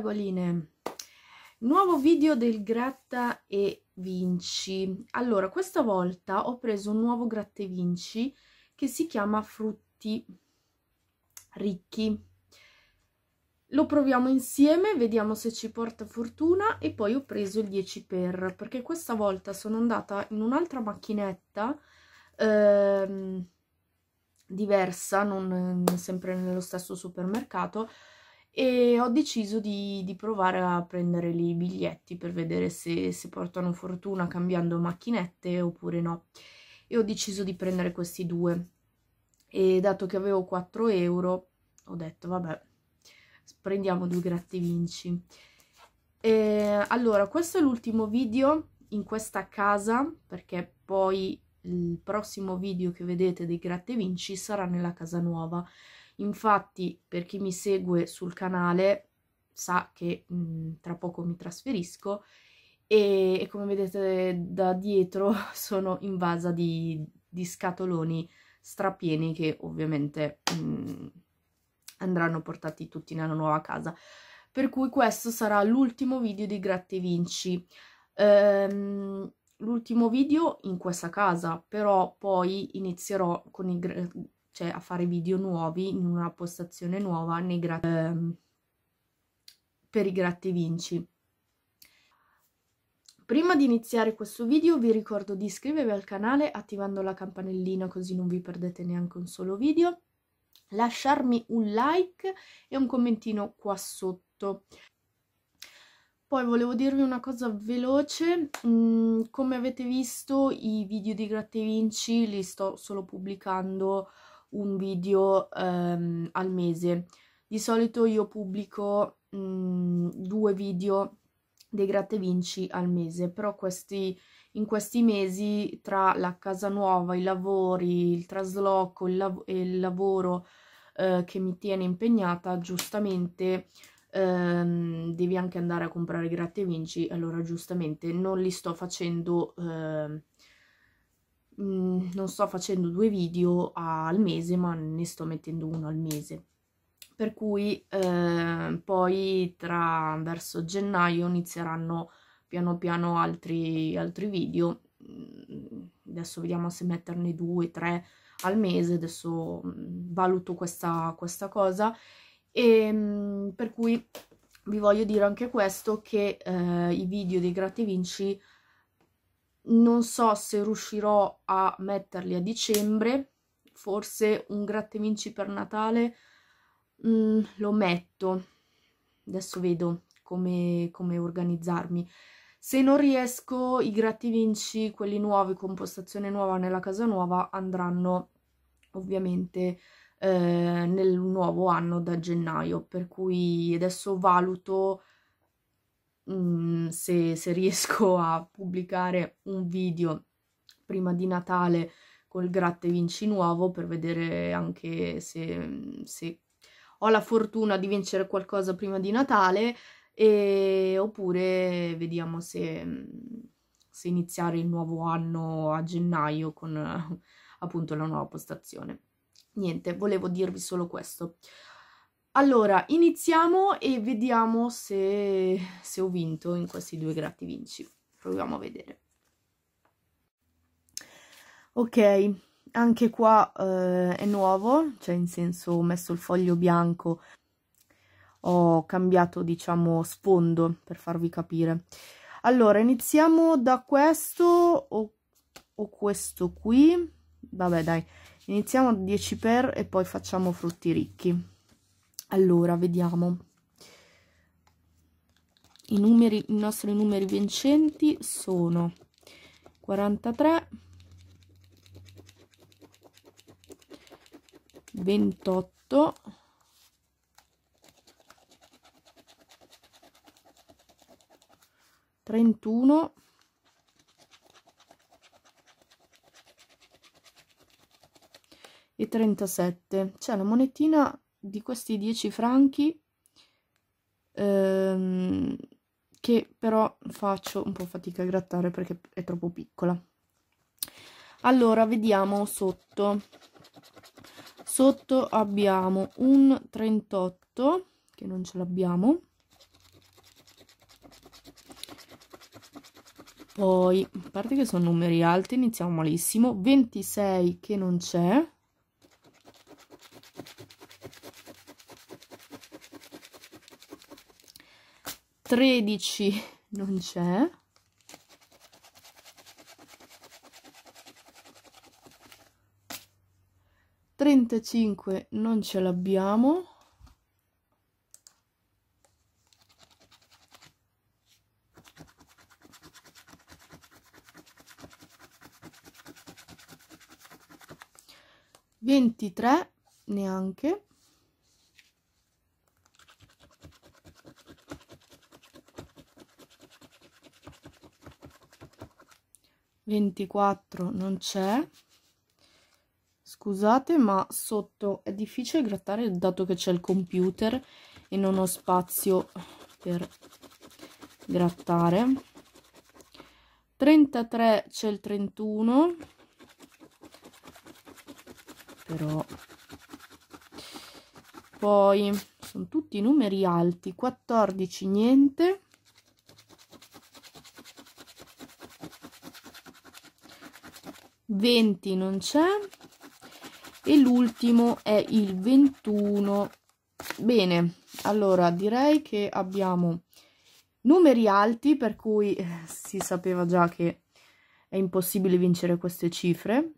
Paragoline nuovo video del gratta e vinci allora questa volta ho preso un nuovo gratta e vinci che si chiama frutti ricchi lo proviamo insieme vediamo se ci porta fortuna e poi ho preso il 10 per perché questa volta sono andata in un'altra macchinetta ehm, diversa non sempre nello stesso supermercato e ho deciso di, di provare a prendere lì i biglietti per vedere se, se portano fortuna cambiando macchinette oppure no. E ho deciso di prendere questi due. E dato che avevo 4 euro, ho detto vabbè, prendiamo due gratte vinci. E, allora, questo è l'ultimo video in questa casa, perché poi il prossimo video che vedete dei gratte vinci sarà nella casa nuova infatti per chi mi segue sul canale sa che mh, mm, tra poco mi trasferisco e, e, come vedete da dietro sono invasa di, di scatoloni strapieni che ovviamente mh, mm, andranno portati tutti nella nuova casa per cui questo sarà l'ultimo video di Gratte Vinci ehm, l'ultimo video in questa casa però poi inizierò con i cioè a fare video nuovi in una postazione nuova nei ehm, per i gratta vinci. Prima di iniziare questo video vi ricordo di iscrivervi al canale attivando la campanellina così non vi perdete neanche un solo video, lasciarmi un like e un commentino qua sotto. Poi volevo dirvi una cosa veloce, mm, come avete visto i video di Gratte Vinci li sto solo pubblicando un video ehm, al mese. Di solito io pubblico mh, mm, due video dei gratte vinci al mese, però questi, in questi mesi tra la casa nuova, i lavori, il trasloco il lav e il lavoro eh, che mi tiene impegnata, giustamente ehm, devi anche andare a comprare gratte vinci, allora giustamente non li sto facendo eh, Mm, non sto facendo due video al mese ma ne sto mettendo uno al mese per cui eh, poi tra verso gennaio inizieranno piano piano altri, altri video mm, adesso vediamo se metterne due, tre al mese adesso mm, valuto questa, questa cosa e per cui vi voglio dire anche questo che eh, i video dei gratta vinci non so se riuscirò a metterli a dicembre, forse un grattevinci per Natale mm, lo metto, adesso vedo come, come organizzarmi. Se non riesco, i grattevinci, quelli nuovi, con postazione nuova nella casa nuova, andranno ovviamente eh, nel nuovo anno da gennaio, per cui adesso valuto Mm, se, se riesco a pubblicare un video prima di Natale col gratta e vinci nuovo per vedere anche se, se, ho la fortuna di vincere qualcosa prima di Natale e, oppure vediamo se, se iniziare il nuovo anno a gennaio con appunto la nuova postazione. Niente, volevo dirvi solo questo. Allora, iniziamo e vediamo se, se ho vinto in questi due grati vinci. Proviamo a vedere. Ok, anche qua eh, è nuovo, cioè in senso ho messo il foglio bianco, ho cambiato diciamo sfondo per farvi capire. Allora, iniziamo da questo o, o questo qui, vabbè dai, iniziamo 10 per e poi facciamo frutti ricchi allora vediamo i numeri i nostri numeri vincenti sono 43 28 31 e 37 c'è la monetina di questi 10 franchi ehm, che però faccio un po' fatica a grattare perché è troppo piccola allora vediamo sotto sotto abbiamo un 38 che non ce l'abbiamo poi a parte che sono numeri alti iniziamo malissimo 26 che non c'è 13 non c'è. Trentacinque non ce l'abbiamo. Ventitré neanche. 24 non c'è scusate ma sotto è difficile grattare dato che c'è il computer e non ho spazio per grattare 33 c'è il 31 però poi sono tutti numeri alti 14 niente 20 non c'è e l'ultimo è il 21 bene allora direi che abbiamo numeri alti per cui eh, si sapeva già che è impossibile vincere queste cifre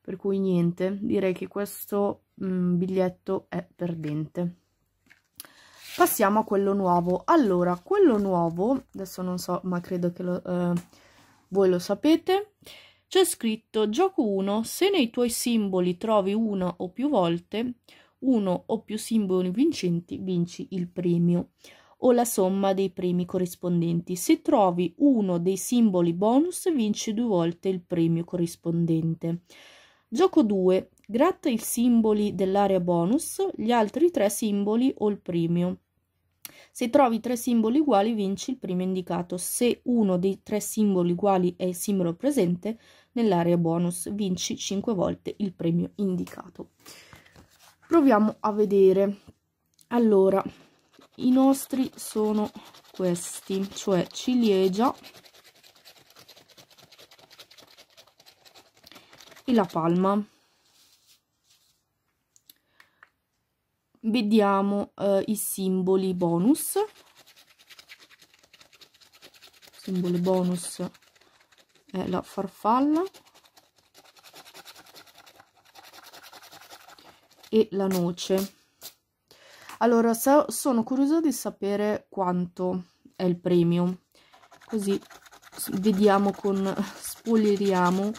per cui niente direi che questo mh, mm, biglietto è perdente passiamo a quello nuovo allora quello nuovo adesso non so ma credo che lo, eh, voi lo sapete c'è scritto gioco 1 se nei tuoi simboli trovi una o più volte uno o più simboli vincenti vinci il premio o la somma dei premi corrispondenti. Se trovi uno dei simboli bonus vinci due volte il premio corrispondente. Gioco 2. Gratta i simboli dell'area bonus, gli altri tre simboli o il premio se trovi tre simboli uguali vinci il primo indicato, se uno dei tre simboli uguali è il simbolo presente nell'area bonus vinci 5 volte il premio indicato. Proviamo a vedere. Allora, i nostri sono questi, cioè ciliegia e la palma. vediamo eh, i simboli bonus simbolo bonus è la farfalla e la noce allora so, sono curiosa di sapere quanto è il premio così vediamo con spoileriamo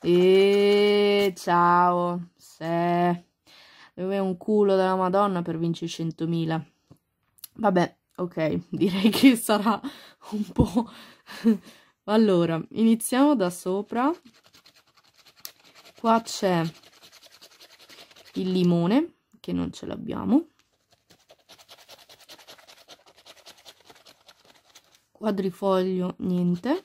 e ciao se è un culo della madonna per vincere 100.000. Vabbè, ok, direi che sarà un po'... allora, iniziamo da sopra. Qua c'è il limone, che non ce l'abbiamo. Quadrifoglio, niente.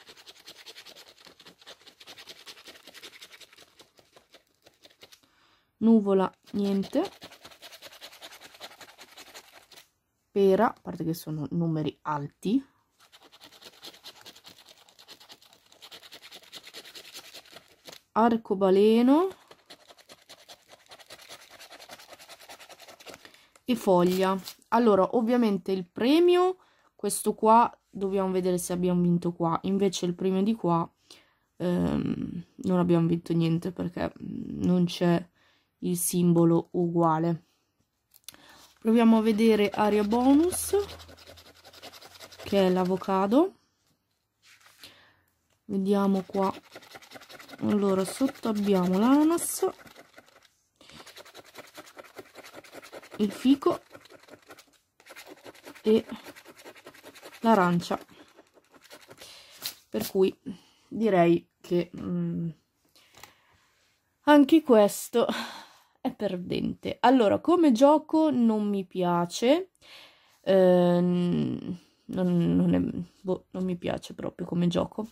nuvola niente pera a parte che sono numeri alti arcobaleno e foglia allora ovviamente il premio questo qua dobbiamo vedere se abbiamo vinto qua invece il premio di qua ehm, non abbiamo vinto niente perché mm, non c'è il simbolo uguale proviamo a vedere aria bonus che è l'avocado vediamo qua allora sotto abbiamo l'ananas il fico e l'arancia per cui direi che mh, mm, anche questo è perdente. Allora, come gioco non mi piace. Ehm, non, non, è, boh, non mi piace proprio come gioco.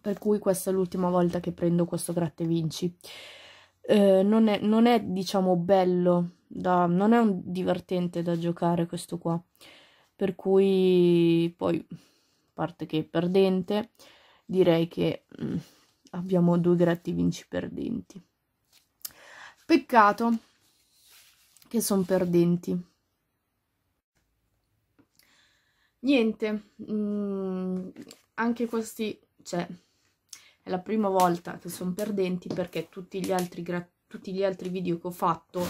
Per cui questa è l'ultima volta che prendo questo gratta vinci. Eh, non, è, non, è, diciamo, bello, da, non è un, divertente da giocare questo qua. Per cui, poi, a parte che è perdente, direi che mh, mm, abbiamo due gratti vinci perdenti. Peccato che sono perdenti. Niente, mh, mm, anche questi, cioè, è la prima volta che sono perdenti perché tutti gli altri, tutti gli altri video che ho fatto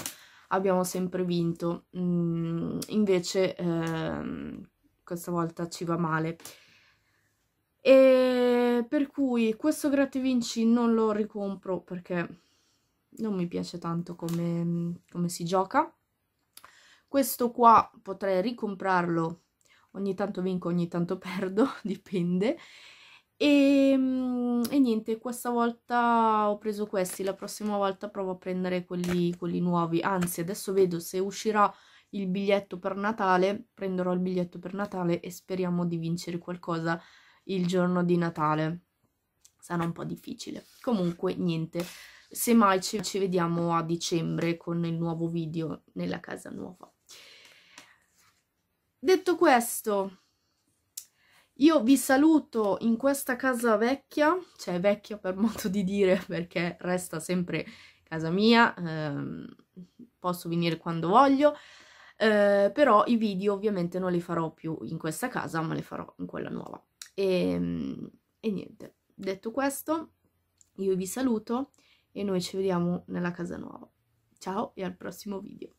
abbiamo sempre vinto. Mm, invece ehm, questa volta ci va male. E per cui questo gratte vinci non lo ricompro perché non mi piace tanto come, come si gioca questo qua potrei ricomprarlo ogni tanto vinco ogni tanto perdo dipende e, ehm, e, niente questa volta ho preso questi la prossima volta provo a prendere quelli, quelli nuovi anzi adesso vedo se uscirà il biglietto per Natale prenderò il biglietto per Natale e speriamo di vincere qualcosa il giorno di Natale sarà un po' difficile comunque niente semmai ci, ci vediamo a dicembre con il nuovo video nella casa nuova. Detto questo, io vi saluto in questa casa vecchia, cioè vecchia per modo di dire perché resta sempre casa mia, ehm, posso venire quando voglio, eh, però i video ovviamente non li farò più in questa casa ma li farò in quella nuova. E, ehm, e niente, detto questo, io vi saluto e noi ci vediamo nella casa nuova. Ciao e al prossimo video.